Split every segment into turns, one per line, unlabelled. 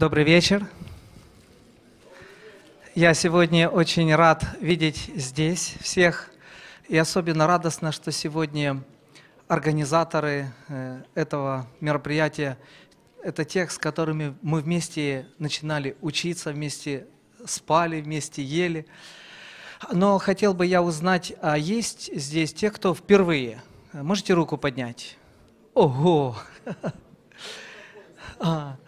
Добрый вечер. Я сегодня очень рад видеть здесь всех. И особенно радостно, что сегодня организаторы э, этого мероприятия – это те, с которыми мы вместе начинали учиться, вместе спали, вместе ели. Но хотел бы я узнать, а есть здесь те, кто впервые? Можете руку поднять? Ого! А,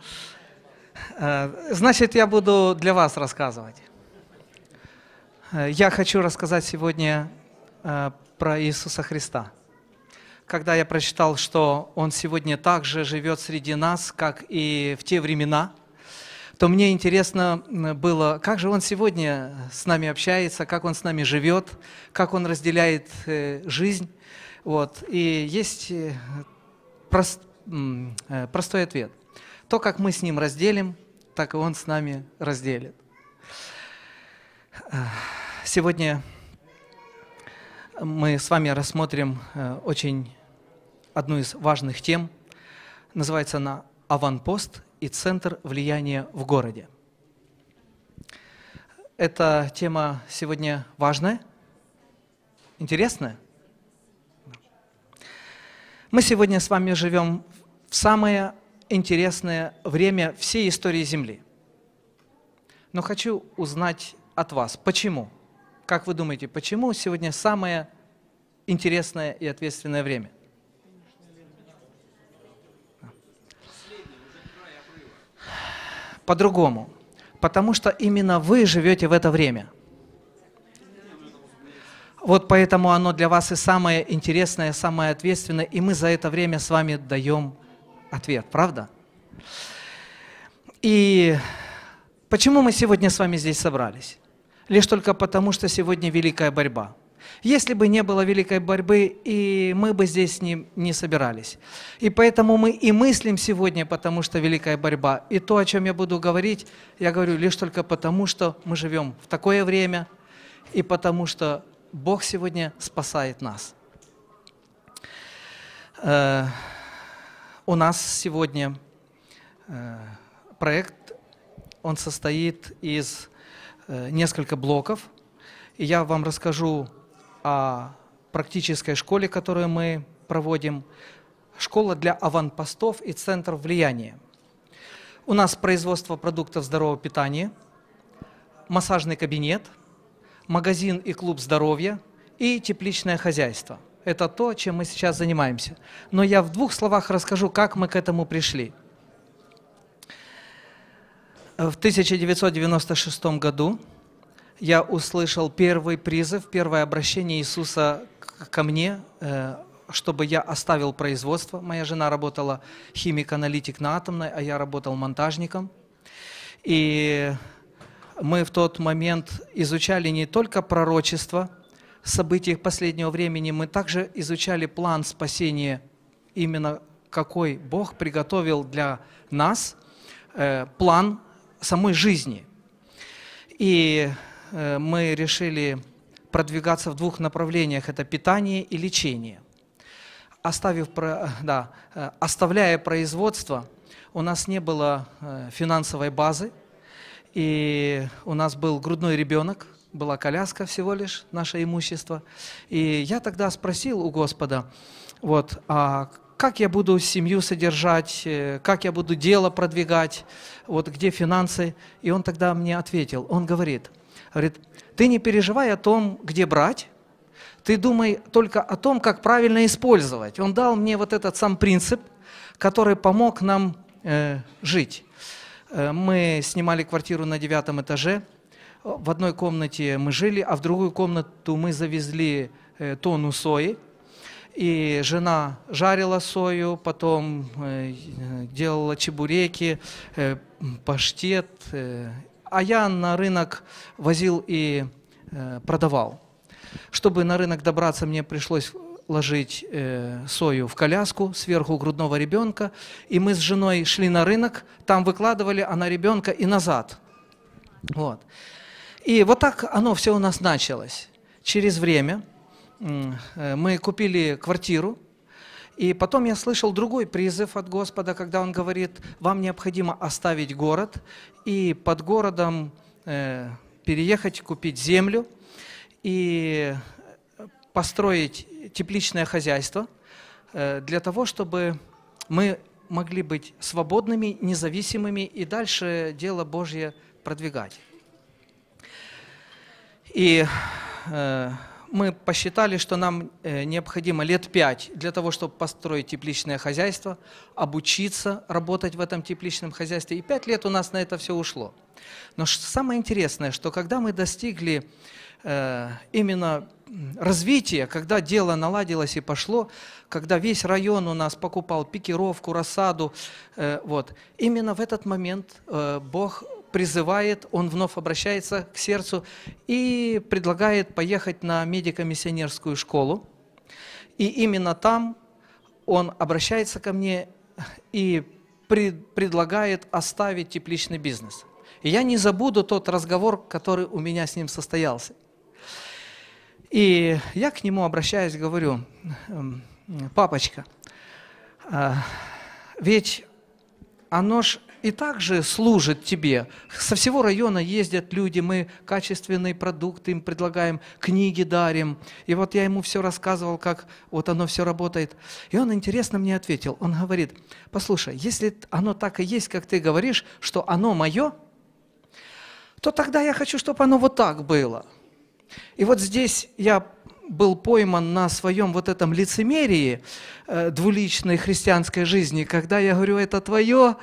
Э, значит, я буду для вас рассказывать. Э, я хочу рассказать сегодня э, про Иисуса Христа. Когда я прочитал, что Он сегодня также живет среди нас, как и в те времена, то мне интересно было, как же Он сегодня с нами общается, как Он с нами живет, как Он разделяет жизнь. Вот. И есть прост, простой ответ. То, как мы с Ним разделим, так и Он с нами разделит. Сегодня мы с вами рассмотрим э, очень одну из важных тем. Называется она «Аванпост и центр влияния в городе». Эта тема сегодня важная, интересная. Мы сегодня с вами живем в самое интересное время всей истории Земли. Но хочу узнать от вас, почему? Как вы думаете, почему сегодня самое интересное и ответственное время? По-другому. Потому что именно вы живете в это время. Вот поэтому оно для вас и самое интересное, самое ответственное, и мы за это время с вами даем ответ, правда? И почему мы сегодня с вами здесь собрались? Лишь только потому, что сегодня великая борьба. Если бы не было великой борьбы, и мы бы здесь не, не собирались. И поэтому мы и мыслим сегодня, потому что великая борьба. И то, о чем я буду говорить, я говорю лишь только потому, что мы живем в такое время, и потому что Бог сегодня спасает нас. Э, у нас сегодня э, проект, он состоит из э, нескольких блоков. И я вам расскажу о практической школе, которую мы проводим. Школа для аванпостов и центр влияния. У нас производство продуктов здорового питания, массажный кабинет, магазин и клуб здоровья и тепличное хозяйство – это то, чем мы сейчас занимаемся. Но я в двух словах расскажу, как мы к этому пришли. В 1996 году я услышал первый призыв, первое обращение Иисуса ко мне, э, чтобы я оставил производство. Моя жена работала химик-аналитик на атомной, а я работал монтажником. И мы в тот момент изучали не только пророчество – событиях последнего времени мы также изучали план спасения, именно какой Бог приготовил для нас э, план самой жизни. И э, мы решили продвигаться в двух направлениях – это питание и лечение. Оставив, да, э, оставляя производство, у нас не было э, финансовой базы, и у нас был грудной ребенок – была коляска всего лишь, наше имущество. И я тогда спросил у Господа, вот, а как я буду семью содержать, э, как я буду дело продвигать, вот где финансы. И он тогда мне ответил, он говорит, говорит, ты не переживай о том, где брать, ты думай только о том, как правильно использовать. Он дал мне вот этот сам принцип, который помог нам э, жить. Э, мы снимали квартиру на девятом этаже, в одной комнате мы жили, а в другую комнату мы завезли э, тонну сои. И жена жарила сою, потом э, делала чебуреки, э, паштет. А я на рынок возил и продавал. Чтобы на рынок добраться, мне пришлось ложить э, сою в коляску сверху грудного ребенка. И мы с женой шли на рынок, там выкладывали, она ребенка и назад. Вот. И вот так оно все у нас началось. Через время э, мы купили квартиру, и потом я слышал другой призыв от Господа, когда Он говорит, вам необходимо оставить город и под городом э, переехать, купить землю и э, построить тепличное хозяйство для того, чтобы мы могли быть свободными, независимыми и дальше дело Божье продвигать. И э, мы посчитали, что нам э, необходимо лет пять для того, чтобы построить тепличное хозяйство, обучиться работать в этом тепличном хозяйстве. И пять лет у нас на это все ушло. Но самое интересное, что когда мы достигли э, именно развития, когда дело наладилось и пошло, когда весь район у нас покупал пикировку, рассаду, э, вот, именно в этот момент э, Бог призывает, он вновь обращается к сердцу и предлагает поехать на медико-миссионерскую школу. И именно там он обращается ко мне и пред, предлагает оставить тепличный бизнес. И я не забуду тот разговор, который у меня с ним состоялся. И я к нему обращаюсь, говорю, «Эм, папочка, а, ведь оно ж и также служит тебе. Со всего района ездят люди, мы качественные продукты им предлагаем, книги дарим. И вот я ему все рассказывал, как вот оно все работает. И он интересно мне ответил. Он говорит, послушай, если оно так и есть, как ты говоришь, что оно мое, то тогда я хочу, чтобы оно вот так было. И вот здесь я был пойман на своем вот этом лицемерии э, двуличной христианской жизни, когда я говорю, это твое,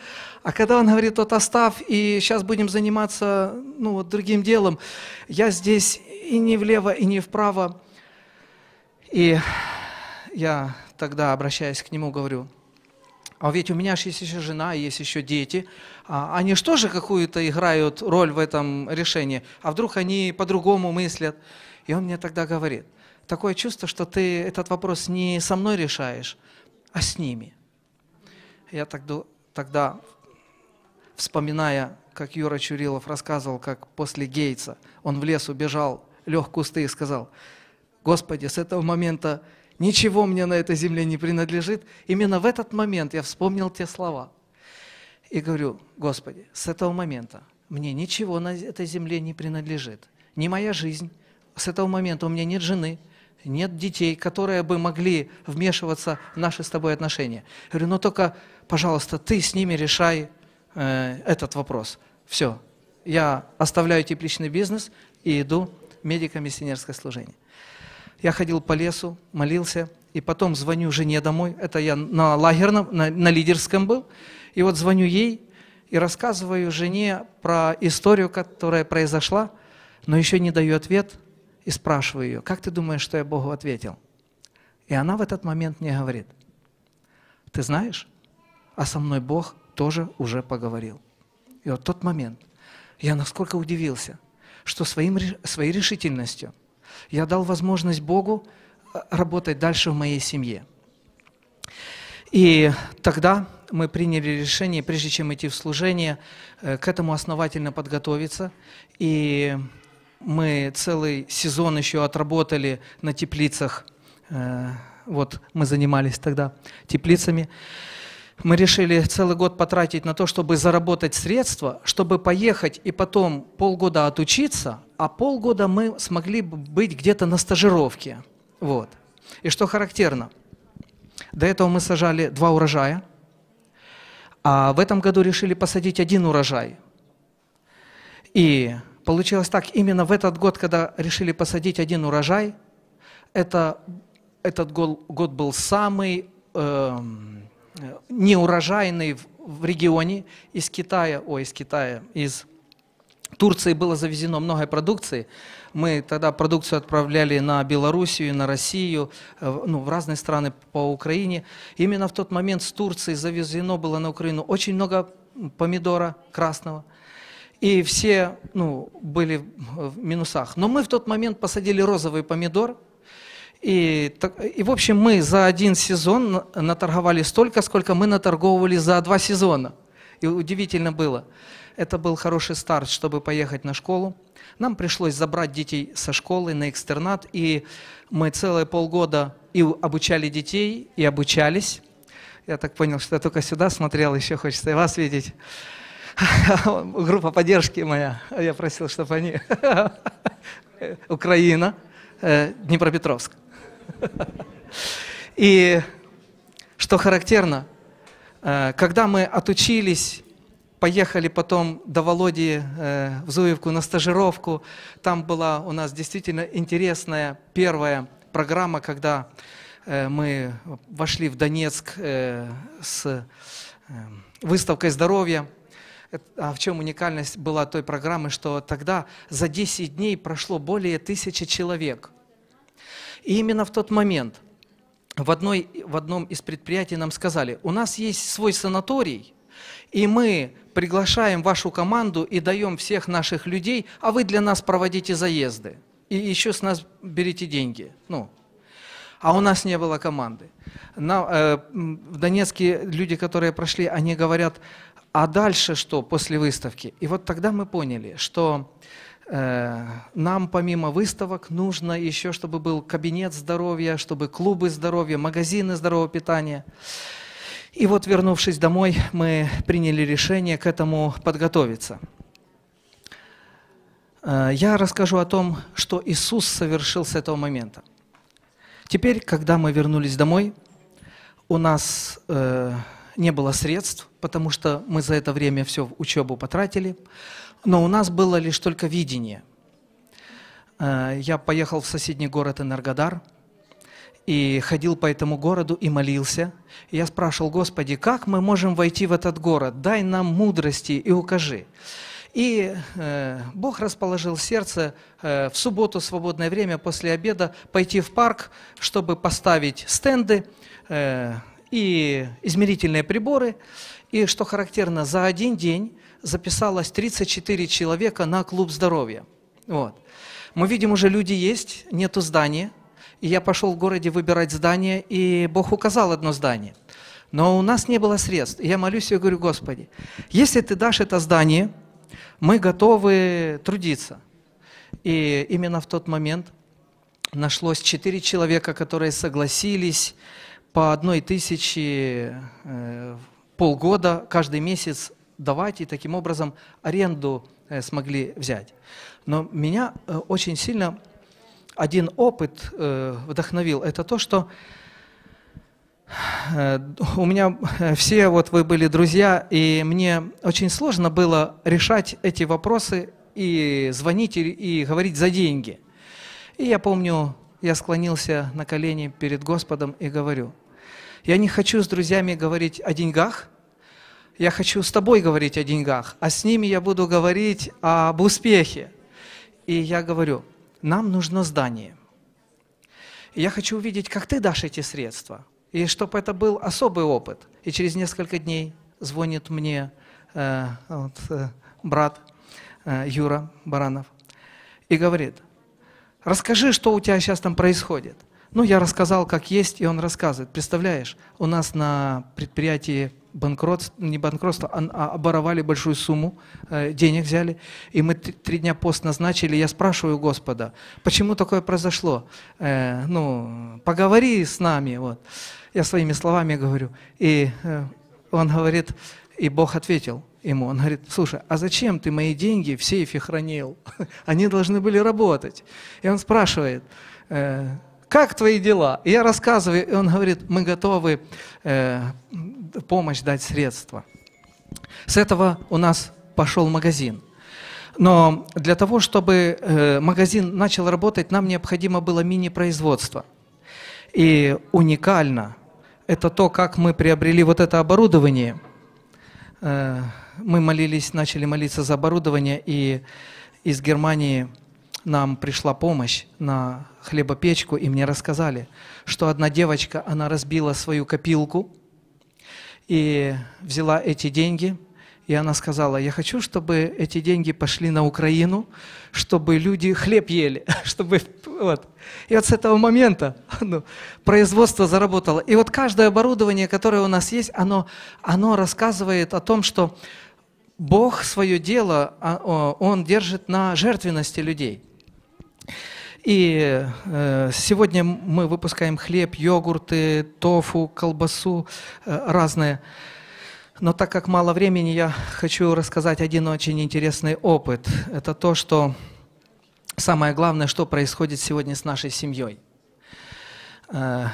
а когда он говорит, вот оставь, и сейчас будем заниматься ну, вот другим делом, я здесь и не влево, и не вправо. И я тогда, обращаясь к нему, говорю, а ведь у меня же есть еще жена, есть еще дети. А они что же какую-то играют роль в этом решении? А вдруг они по-другому мыслят? И он мне тогда говорит – такое чувство, что ты этот вопрос не со мной решаешь, а с ними. Я тогда, тогда вспоминая, как Юра Чурилов рассказывал, как после Гейтса он в лес убежал, лег в кусты и сказал, «Господи, с этого момента ничего мне на этой земле не принадлежит». Именно в этот момент я вспомнил те слова. И говорю, «Господи, с этого момента мне ничего на этой земле не принадлежит. Ни моя жизнь, с этого момента у меня нет жены, нет детей, которые бы могли вмешиваться в наши с тобой отношения. Я говорю, ну только, пожалуйста, ты с ними решай э, этот вопрос. Все, я оставляю тепличный бизнес и иду медико-миссионерское служение. Я ходил по лесу, молился, и потом звоню жене домой, это я на лагерном, на, на лидерском был, и вот звоню ей и рассказываю жене про историю, которая произошла, но еще не даю ответ – и спрашиваю ее, как ты думаешь, что я Богу ответил? И она в этот момент мне говорит, ты знаешь, а со мной Бог тоже уже поговорил. И вот тот момент, я насколько удивился, что своим, своей решительностью я дал возможность Богу э, работать дальше в моей семье. И тогда мы приняли решение, прежде чем идти в служение, э, к этому основательно подготовиться. И мы целый сезон еще отработали на теплицах. Э, вот мы занимались тогда теплицами. Мы решили целый год потратить на то, чтобы заработать средства, чтобы поехать и потом полгода отучиться, а полгода мы смогли быть где-то на стажировке. Вот. И что характерно, до этого мы сажали два урожая, а в этом году решили посадить один урожай. И Получилось так, именно в этот год, когда решили посадить один урожай, это, этот год, год был самый э, неурожайный в, в регионе. Из Китая, ой, из Китая, из Турции было завезено много продукции. Мы тогда продукцию отправляли на Белоруссию, на Россию, э, ну, в разные страны по Украине. Именно в тот момент с Турции завезено было на Украину очень много помидора красного – и все ну, были в минусах. Но мы в тот момент посадили розовый помидор. И, и в общем, мы за один сезон наторговали столько, сколько мы наторговывали за два сезона. И удивительно было. Это был хороший старт, чтобы поехать на школу. Нам пришлось забрать детей со школы на экстернат, и мы целые полгода и обучали детей, и обучались. Я так понял, что я только сюда смотрел, еще хочется и вас видеть. группа поддержки моя, я просил, чтобы они... Украина, э, Днепропетровск. И что характерно, э, когда мы отучились, поехали потом до Володи э, в Зуевку на стажировку, там была у нас действительно интересная первая программа, когда мы вошли в Донецк с выставкой здоровья – Э, а в чем уникальность была той программы, что тогда за 10 дней прошло более тысячи человек. И именно в тот момент в, одной, в одном из предприятий нам сказали, у нас есть свой санаторий, и мы приглашаем вашу команду и даем всех наших людей, а вы для нас проводите заезды. И еще с нас берите деньги. Ну, а у нас не было команды. На, э, в Донецке люди, которые прошли, они говорят, а дальше что после выставки? И вот тогда мы поняли, что э, нам помимо выставок нужно еще, чтобы был кабинет здоровья, чтобы клубы здоровья, магазины здорового питания. И вот, вернувшись домой, мы приняли решение к этому подготовиться. Э, я расскажу о том, что Иисус совершил с этого момента. Теперь, когда мы вернулись домой, у нас э, не было средств, потому что мы за это время все в учебу потратили. Но у нас было лишь только видение. Э, я поехал в соседний город Энергодар и ходил по этому городу и молился. я спрашивал, Господи, как мы можем войти в этот город? Дай нам мудрости и укажи. И э, Бог расположил сердце э, в субботу, свободное время после обеда, пойти в парк, чтобы поставить стенды, э, и измерительные приборы. И, что характерно, за один день записалось 34 человека на клуб здоровья. Вот. Мы видим, уже люди есть, нету здания. И я пошел в городе выбирать здание, и Бог указал одно здание. Но у нас не было средств. И я молюсь и говорю, Господи, если Ты дашь это здание, мы готовы трудиться. И именно в тот момент нашлось четыре человека, которые согласились по одной тысячи э, полгода каждый месяц давать, и таким образом аренду э, смогли взять. Но меня э, очень сильно один опыт вдохновил. Это то, что у меня все вот вы были друзья, и мне очень сложно было решать эти вопросы и звонить и говорить за деньги. И я помню, я склонился на колени перед Господом и говорю, я не хочу с друзьями говорить о деньгах, я хочу с тобой говорить о деньгах, а с ними я буду говорить об успехе. И я говорю, нам нужно здание. я хочу увидеть, как ты дашь эти средства. И чтобы это был особый опыт. И через несколько дней звонит мне э, вот, э, брат э, Юра Баранов и говорит, расскажи, что у тебя сейчас там происходит. Ну, я рассказал, как есть, и он рассказывает. Представляешь, у нас на предприятии банкротство, не банкротство, а, а оборовали большую сумму, э, денег взяли, и мы три дня пост назначили, я спрашиваю Господа, почему такое произошло? Э, ну, поговори с нами, вот. Я своими словами говорю. И э, он говорит, и Бог ответил ему, он говорит, слушай, а зачем ты мои деньги в сейфе хранил? Они должны были работать. И он спрашивает, э, как твои дела? И я рассказываю, и он говорит, мы готовы э, помощь дать средства. С этого у нас пошел магазин. Но для того, чтобы э, магазин начал работать, нам необходимо было мини-производство. И уникально это то, как мы приобрели вот это оборудование. Э, мы молились, начали молиться за оборудование, и из Германии нам пришла помощь на хлебопечку, и мне рассказали, что одна девочка, она разбила свою копилку и взяла эти деньги, и она сказала, я хочу, чтобы эти деньги пошли на Украину, чтобы люди хлеб ели, чтобы вот. И вот с этого момента ну, производство заработало. И вот каждое оборудование, которое у нас есть, оно, оно рассказывает о том, что Бог свое дело, а, Он держит на жертвенности людей. И э, сегодня мы выпускаем хлеб, йогурты, тофу, колбасу э, разные. Но так как мало времени, я хочу рассказать один очень интересный опыт. Это то, что самое главное, что происходит сегодня с нашей семьей. Э,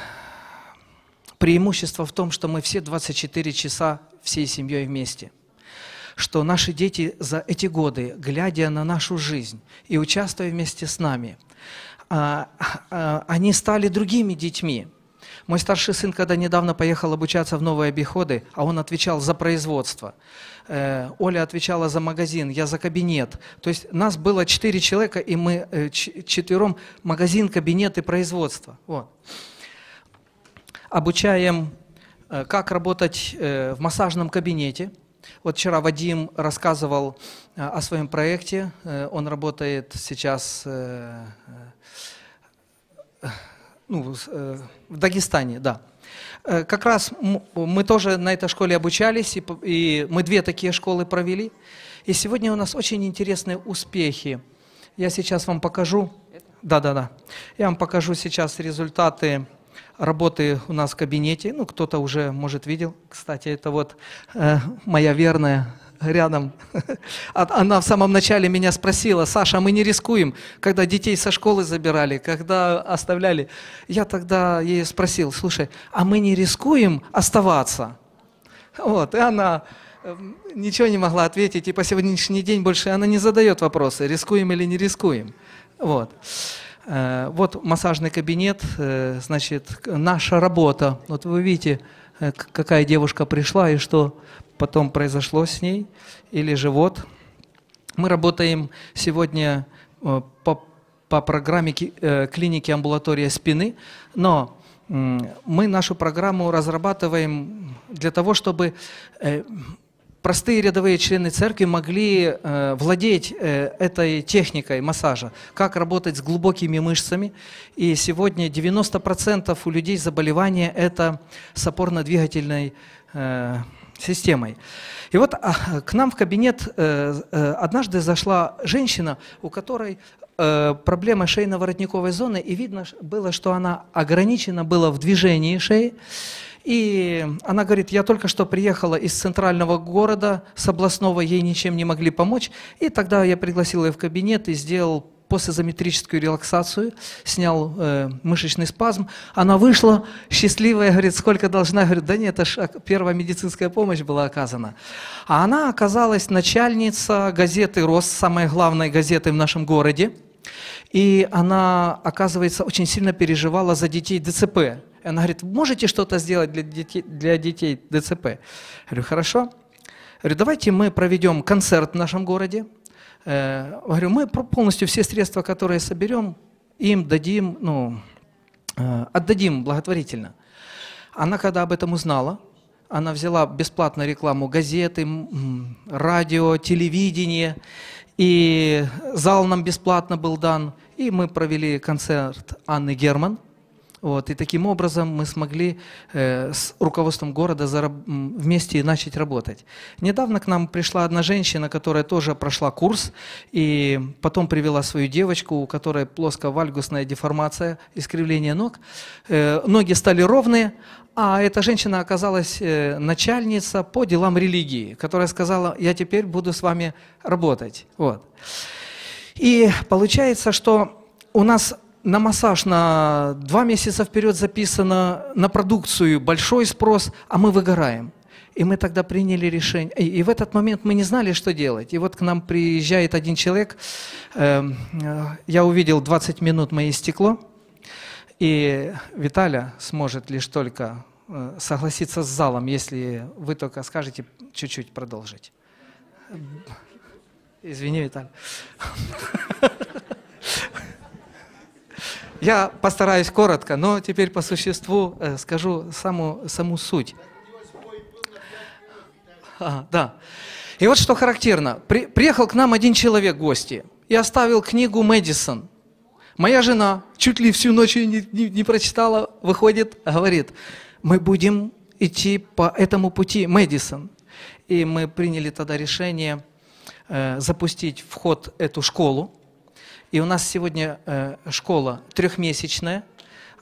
преимущество в том, что мы все 24 часа всей семьей вместе – что наши дети за эти годы, глядя на нашу жизнь и участвуя вместе с нами, а, а, они стали другими детьми. Мой старший сын, когда недавно поехал обучаться в новые обиходы, а он отвечал за производство. Э, Оля отвечала за магазин, я за кабинет. То есть нас было четыре человека, и мы э, четвером магазин, кабинет и производство. Вот. Обучаем, э, как работать в массажном кабинете – вот вчера Вадим рассказывал э, о своем проекте. Э, он работает сейчас э, ну, в Дагестане, да. Как раз мы тоже на этой школе обучались, и мы две такие школы провели. И сегодня у нас очень интересные успехи. Я сейчас вам покажу. Да-да-да. Я вам покажу сейчас результаты работы у нас в кабинете. Ну, кто-то уже, может, видел. Кстати, это вот э, моя верная рядом. Она в самом начале меня спросила, Саша, а мы не рискуем, когда детей со школы забирали, когда оставляли. Я тогда ей спросил, слушай, а мы не рискуем оставаться? Вот, и она эм, ничего не могла ответить, и по сегодняшний день больше она не задает вопросы, рискуем или не рискуем. Вот. Э, вот массажный кабинет, э, значит, наша работа. Вот вы видите, э, какая девушка пришла и что потом произошло с ней, или живот. Мы работаем сегодня по, по программе клиники амбулатория спины, но мы нашу программу разрабатываем для того, чтобы простые рядовые члены церкви могли э, владеть э, этой техникой массажа, как работать с глубокими мышцами. И сегодня 90% у людей заболевания это с опорно-двигательной э, системой. И вот а, к нам в кабинет э, э однажды зашла женщина, у которой э, проблема шейно-воротниковой зоны, и видно было, что она ограничена была в движении шеи. И она говорит, я только что приехала из центрального города, с областного ей ничем не могли помочь. И тогда я пригласил ее в кабинет и сделал послезометрическую релаксацию, снял э, мышечный спазм. Она вышла счастливая, говорит, сколько должна? Говорю, да нет, это ж первая медицинская помощь была оказана. А она оказалась начальница газеты «Рост», самой главной газеты в нашем городе. И она, оказывается, очень сильно переживала за детей ДЦП. Она говорит, можете что-то сделать для детей, для детей ДЦП? Я говорю, хорошо. Я говорю, давайте мы проведем концерт в нашем городе. Э, я говорю, мы полностью все средства, которые соберем, им дадим, ну, э, отдадим благотворительно. Она, когда об этом узнала, она взяла бесплатную рекламу газеты, радио, телевидение, и зал нам бесплатно был дан. И мы провели концерт Анны Герман. Вот, и таким образом мы смогли э, с руководством города вместе начать работать. Недавно к нам пришла одна женщина, которая тоже прошла курс, и потом привела свою девочку, у которой плоско-вальгусная деформация, искривление ног. Э, ноги стали ровные, а эта женщина оказалась э, начальница по делам религии, которая сказала, я теперь буду с вами работать. Вот. И получается, что у нас на массаж на два месяца вперед записано, на продукцию большой спрос, а мы выгораем. И мы тогда приняли решение. И, и в этот момент мы не знали, что делать. И вот к нам приезжает один человек. Эм, э, я увидел 20 минут мое стекло. И Виталя сможет лишь только э, согласиться с залом, если вы только скажете чуть-чуть продолжить. Э, извини, Виталий. Я постараюсь коротко, но теперь по существу э, скажу саму, саму суть. А, да. И вот что характерно. При, приехал к нам один человек в гости и оставил книгу «Мэдисон». Моя жена чуть ли всю ночь не, не, не прочитала, выходит, говорит, мы будем идти по этому пути Мэдисон. И мы приняли тогда решение э, запустить вход эту школу, и у нас сегодня э, школа трехмесячная,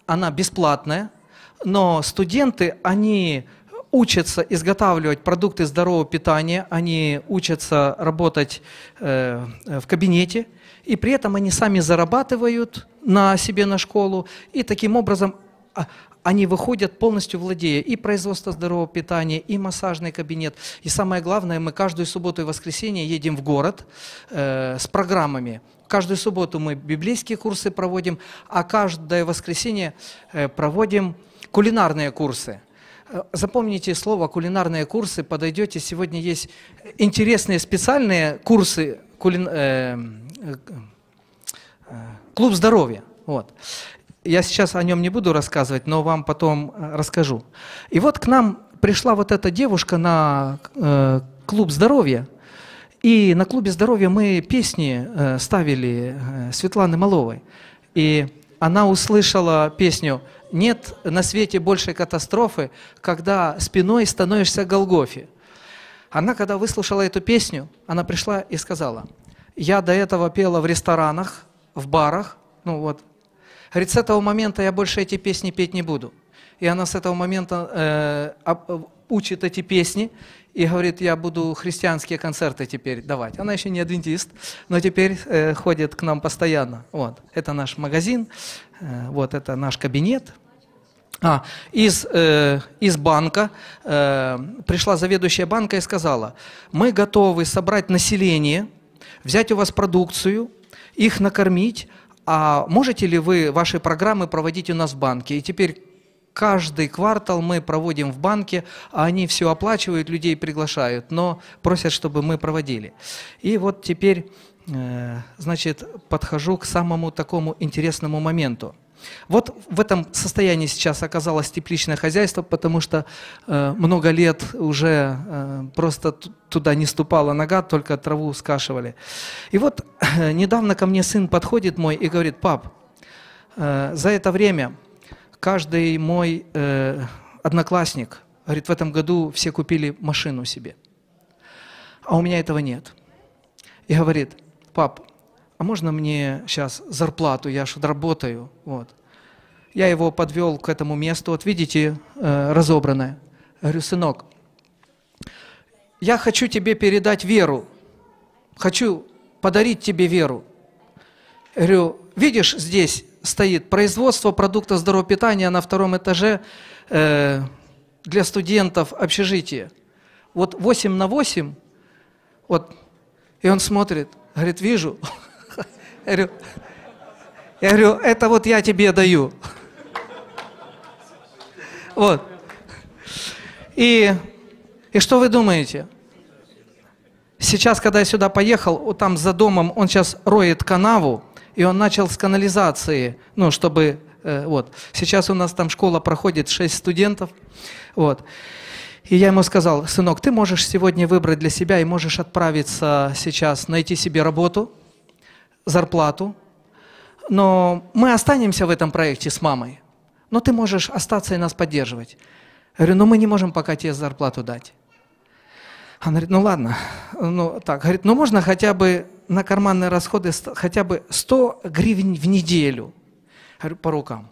она бесплатная, но студенты, они учатся изготавливать продукты здорового питания, они учатся работать э, в кабинете, и при этом они сами зарабатывают на себе, на школу, и таким образом а, они выходят полностью владея и производство здорового питания, и массажный кабинет. И самое главное, мы каждую субботу и воскресенье едем в город э, с программами. Каждую субботу мы библейские курсы проводим, а каждое воскресенье э, проводим кулинарные курсы. Э, запомните слово «кулинарные курсы», подойдете, сегодня есть интересные специальные курсы, кулин... э, э, э клуб здоровья. Вот. Я сейчас о нем не буду рассказывать, но вам потом расскажу. И вот к нам пришла вот эта девушка на э, клуб здоровья, и на клубе здоровья мы песни э, ставили э, Светланы Маловой. И она услышала песню «Нет на свете большей катастрофы, когда спиной становишься Голгофе». Она, когда выслушала эту песню, она пришла и сказала, «Я до этого пела в ресторанах, в барах, ну вот. Говорит, с этого момента я больше эти песни петь не буду». И она с этого момента э, э учит эти песни, и говорит, я буду христианские концерты теперь давать. Она еще не адвентист, но теперь э, ходит к нам постоянно. Вот, это наш магазин, э, вот это наш кабинет. А, из, э, из банка э, пришла заведующая банка и сказала, мы готовы собрать население, взять у вас продукцию, их накормить, а можете ли вы ваши программы проводить у нас в банке? И теперь каждый квартал мы проводим в банке, а они все оплачивают, людей приглашают, но просят, чтобы мы проводили. И вот теперь, э, значит, подхожу к самому такому интересному моменту. Вот в этом состоянии сейчас оказалось тепличное хозяйство, потому что э, много лет уже э, просто туда не ступала нога, только траву скашивали. И вот э, недавно ко мне сын подходит мой и говорит, пап, э, за это время каждый мой э, одноклассник говорит, в этом году все купили машину себе, а у меня этого нет. И говорит, пап, а можно мне сейчас зарплату, я же работаю, вот. Я его подвел к этому месту, вот видите, э, разобранное. Я говорю, сынок, я хочу тебе передать веру, хочу подарить тебе веру. Я говорю, видишь здесь стоит производство продуктов здорового питания на втором этаже э, для студентов общежития. Вот 8 на 8, вот, и он смотрит, говорит, вижу. Я говорю, я говорю, это вот я тебе даю. Вот. И, и что вы думаете? Сейчас, когда я сюда поехал, вот там за домом, он сейчас роет канаву, и он начал с канализации, ну, чтобы, э, вот. Сейчас у нас там школа проходит 6 студентов, вот. И я ему сказал, сынок, ты можешь сегодня выбрать для себя и можешь отправиться сейчас, найти себе работу, зарплату, но мы останемся в этом проекте с мамой, но ты можешь остаться и нас поддерживать. Я говорю, ну мы не можем пока тебе зарплату дать. Она говорит, ну ладно, ну так, говорит, ну можно хотя бы на карманные расходы хотя бы 100 гривен в неделю по рукам.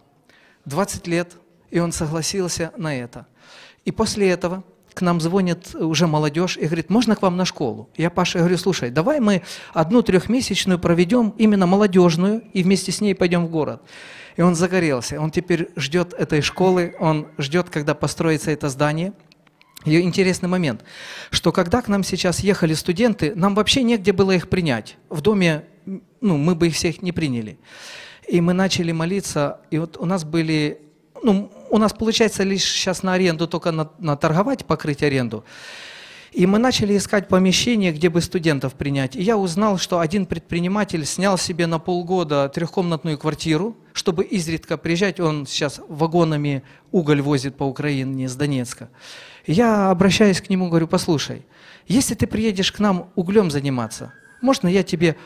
20 лет, и он согласился на это. И после этого к нам звонит уже молодежь и говорит, можно к вам на школу? Я Паша говорю, слушай, давай мы одну трехмесячную проведем, именно молодежную, и вместе с ней пойдем в город. И он загорелся, он теперь ждет этой школы, он ждет, когда построится это здание – и интересный момент, что когда к нам сейчас ехали студенты, нам вообще негде было их принять. В доме ну, мы бы их всех не приняли. И мы начали молиться, и вот у нас были, ну, у нас получается лишь сейчас на аренду, только на, на торговать, покрыть аренду. И мы начали искать помещение, где бы студентов принять. И я узнал, что один предприниматель снял себе на полгода трехкомнатную квартиру, чтобы изредка приезжать. Он сейчас вагонами уголь возит по Украине с Донецка. Я обращаюсь к нему, говорю, послушай, если ты приедешь к нам углем заниматься, можно я тебе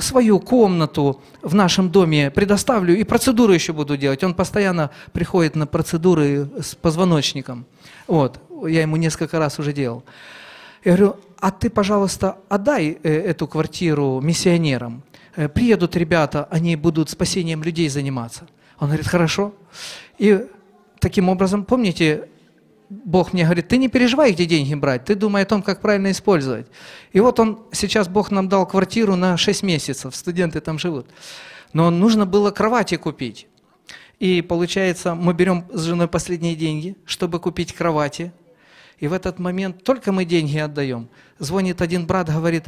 свою комнату в нашем доме предоставлю и процедуру еще буду делать. Он постоянно приходит на процедуры с позвоночником. Вот, я ему несколько раз уже делал. Я говорю, а ты, пожалуйста, отдай э, эту квартиру миссионерам. Э, приедут ребята, они будут спасением людей заниматься. Он говорит, хорошо. И таким образом, помните, Бог мне говорит, ты не переживай, где деньги брать, ты думай о том, как правильно использовать. И вот он, сейчас Бог нам дал квартиру на 6 месяцев, студенты там живут. Но нужно было кровати купить. И получается, мы берем с женой последние деньги, чтобы купить кровати. И в этот момент только мы деньги отдаем. Звонит один брат, говорит,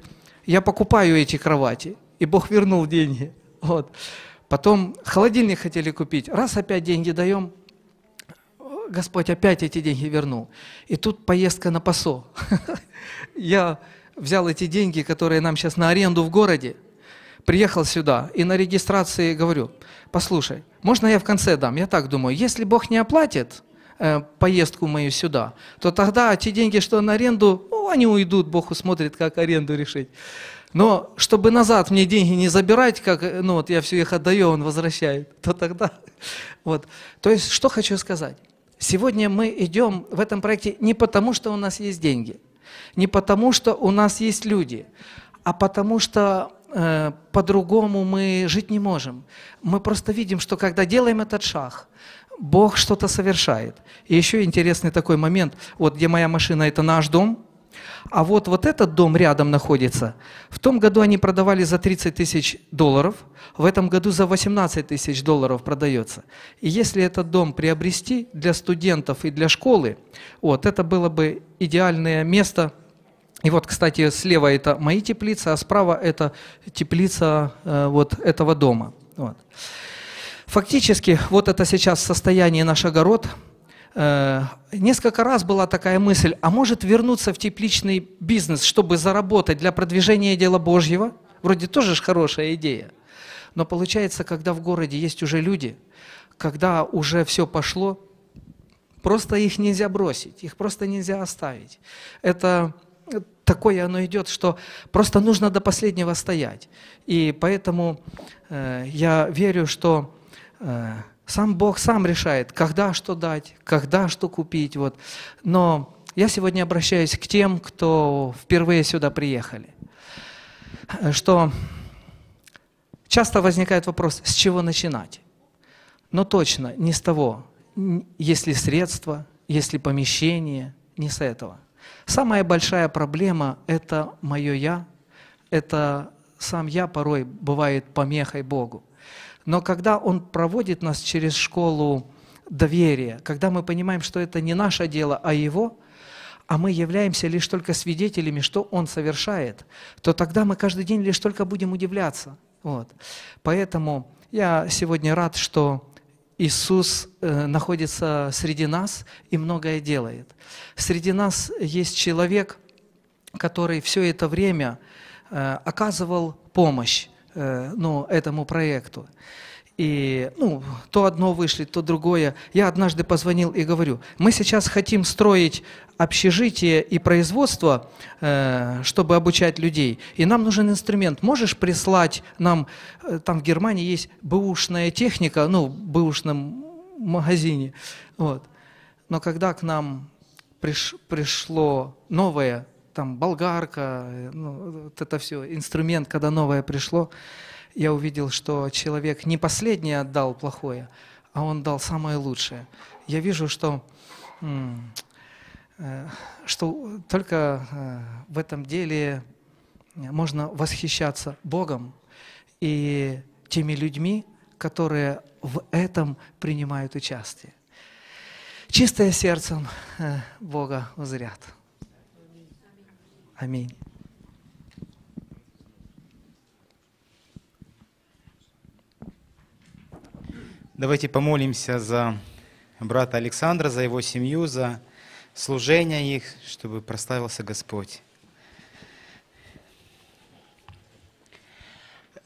я покупаю эти кровати. И Бог вернул деньги. Вот. Потом холодильник хотели купить. Раз опять деньги даем, Господь опять эти деньги вернул. И тут поездка на ПАСО. Я взял эти деньги, которые нам сейчас на аренду в городе, приехал сюда и на регистрации говорю, послушай, можно я в конце дам? Я так думаю, если Бог не оплатит э, поездку мою сюда, то тогда те деньги, что на аренду, ну, они уйдут, Бог усмотрит, как аренду решить. Но чтобы назад мне деньги не забирать, как, э, ну вот я все их отдаю, он возвращает, то тогда, вот. То есть, что хочу сказать? Сегодня мы идем в этом проекте не потому, что у нас есть деньги, не потому, что у нас есть люди, а потому что э, по-другому мы жить не можем. Мы просто видим, что когда делаем этот шаг, Бог что-то совершает. И еще интересный такой момент, вот где моя машина, это наш дом, а вот, вот этот дом рядом находится. В том году они продавали за 30 тысяч долларов, в этом году за 18 тысяч долларов продается. И если этот дом приобрести для студентов и для школы, вот, это было бы идеальное место – и вот, кстати, слева это мои теплицы, а справа это теплица э, вот этого дома. Вот. Фактически, вот это сейчас состояние наш огород – Э, несколько раз была такая мысль, а может вернуться в тепличный бизнес, чтобы заработать для продвижения дела Божьего? Вроде тоже ж хорошая идея. Но получается, когда в городе есть уже люди, когда уже все пошло, просто их нельзя бросить, их просто нельзя оставить. Это э, такое оно идет, что просто нужно до последнего стоять. И поэтому э, я верю, что э, сам Бог сам решает, когда что дать, когда что купить. Вот. Но я сегодня обращаюсь к тем, кто впервые сюда приехали. Что часто возникает вопрос, с чего начинать? Но точно не с того, если средства, если помещение, не с этого. Самая большая проблема – это мое «я», это сам я порой бывает помехой Богу. Но когда Он проводит нас через школу доверия, когда мы понимаем, что это не наше дело, а Его, а мы являемся лишь только свидетелями, что Он совершает, то тогда мы каждый день лишь только будем удивляться. Вот. Поэтому я сегодня рад, что Иисус э, находится среди нас и многое делает. Среди нас есть человек, который все это время э, оказывал помощь. Э, ну, этому проекту. И, ну, то одно вышли, то другое. Я однажды позвонил и говорю, мы сейчас хотим строить общежитие и производство, э, чтобы обучать людей. И нам нужен инструмент. Можешь прислать нам, э, там в Германии есть бэушная техника, ну, в бэушном магазине. Вот. Но когда к нам приш, пришло новое там болгарка, э, ну, вот это все, инструмент, когда новое пришло, я увидел, что человек не последнее отдал плохое, а он дал самое лучшее. Я вижу, что, э, что только э, в этом деле можно восхищаться Богом и теми людьми, которые в этом принимают участие. Чистое сердцем Бога узрят. Аминь.
Давайте помолимся за брата Александра, за его семью, за служение их, чтобы проставился Господь.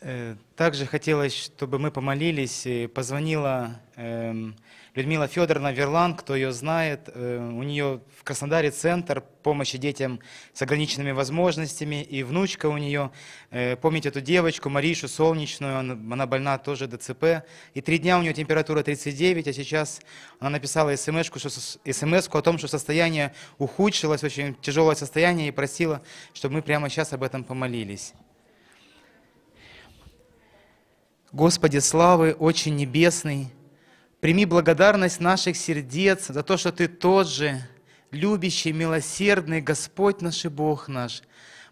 Э, также хотелось, чтобы мы помолились. Позвонила эм, Людмила Федоровна Верлан, кто ее знает. Э, у нее в Краснодаре центр помощи детям с ограниченными возможностями. И внучка у нее, э, помните эту девочку, Маришу Солнечную, она больна тоже ДЦП. И три дня у нее температура 39, а сейчас она написала смс смс о том, что состояние ухудшилось, очень тяжелое состояние, и просила, чтобы мы прямо сейчас об этом помолились. Господи славы, очень небесный, прими благодарность наших сердец за то, что Ты тот же, любящий, милосердный Господь наш и Бог наш.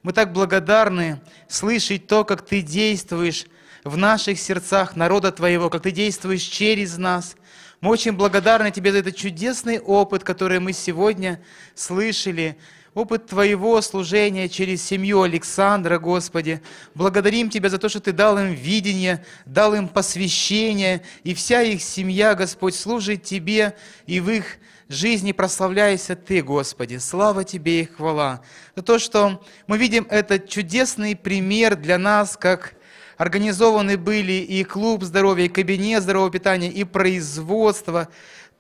Мы так благодарны слышать то, как Ты действуешь в наших сердцах народа Твоего, как Ты действуешь через нас. Мы очень благодарны Тебе за этот чудесный опыт, который мы сегодня слышали, опыт Твоего служения через семью Александра, Господи. Благодарим Тебя за то, что Ты дал им видение, дал им посвящение, и вся их семья, Господь, служит Тебе, и в их жизни прославляйся Ты, Господи. Слава Тебе и хвала. За то, что мы видим этот чудесный пример для нас, как организованы были и клуб здоровья, и кабинет здорового питания, и производство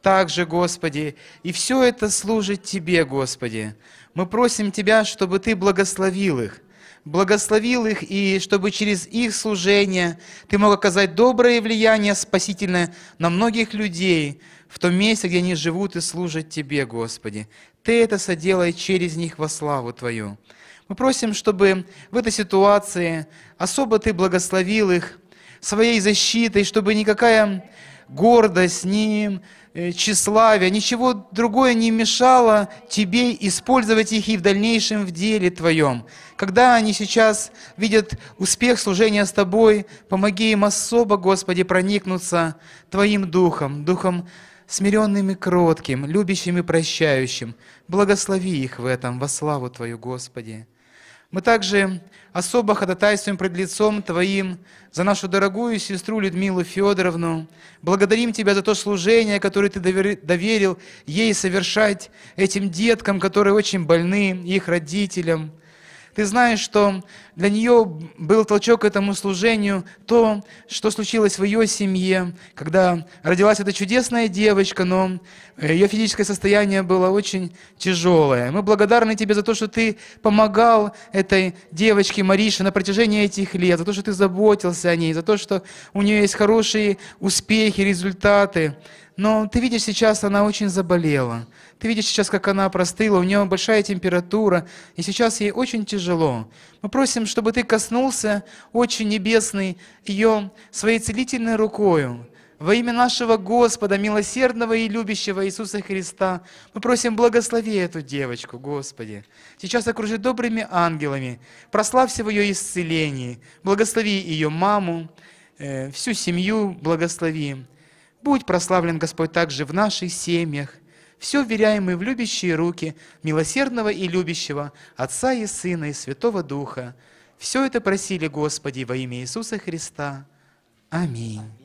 также, Господи. И все это служит Тебе, Господи. Мы просим Тебя, чтобы Ты благословил их, благословил их, и чтобы через их служение Ты мог оказать доброе влияние спасительное на многих людей в том месте, где они живут и служат Тебе, Господи. Ты это соделай через них во славу Твою. Мы просим, чтобы в этой ситуации особо Ты благословил их, своей защитой, чтобы никакая гордость, ни э, тщеславие, ничего другое не мешало тебе использовать их и в дальнейшем в деле твоем. Когда они сейчас видят успех служения с тобой, помоги им особо, Господи, проникнуться Твоим Духом, Духом смиренным и кротким, любящим и прощающим. Благослови их в этом во славу Твою, Господи. Мы также особо ходатайствуем пред лицом Твоим за нашу дорогую сестру Людмилу Федоровну. Благодарим Тебя за то служение, которое Ты доверил ей совершать этим деткам, которые очень больны, их родителям. Ты знаешь, что для нее был толчок к этому служению то, что случилось в ее семье, когда родилась эта чудесная девочка, но ее физическое состояние было очень тяжелое. Мы благодарны тебе за то, что ты помогал этой девочке Марише на протяжении этих лет, за то, что ты заботился о ней, за то, что у нее есть хорошие успехи, результаты. Но ты видишь сейчас, она очень заболела. Ты видишь сейчас, как она простыла, у нее большая температура, и сейчас ей очень тяжело. Мы просим, чтобы ты коснулся, очень небесный, ее своей целительной рукою. Во имя нашего Господа, милосердного и любящего Иисуса Христа, мы просим, благослови эту девочку, Господи. Сейчас окружи добрыми ангелами, прославься в ее исцелении, благослови ее маму, э, всю семью благослови. Будь прославлен Господь также в наших семьях, все веряемые в любящие руки милосердного и любящего Отца и Сына и Святого Духа. Все это просили Господи во имя Иисуса Христа. Аминь.